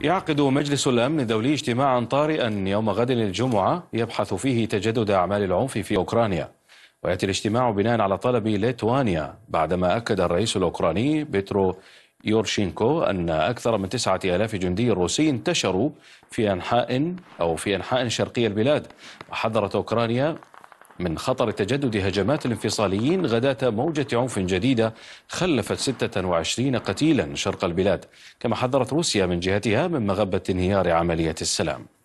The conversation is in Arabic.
يعقد مجلس الأمن الدولي اجتماعا طارئا يوم غد الجمعة يبحث فيه تجدد أعمال العنف في أوكرانيا ويأتي الاجتماع بناء على طلب ليتوانيا بعدما أكد الرئيس الأوكراني بيترو يورشينكو أن أكثر من تسعة ألاف جندي روسي انتشروا في أنحاء أو في أنحاء شرقي البلاد وحذرت أوكرانيا من خطر تجدد هجمات الانفصاليين غداة موجة عنف جديدة خلفت 26 قتيلا شرق البلاد كما حذرت روسيا من جهتها من مغبة انهيار عملية السلام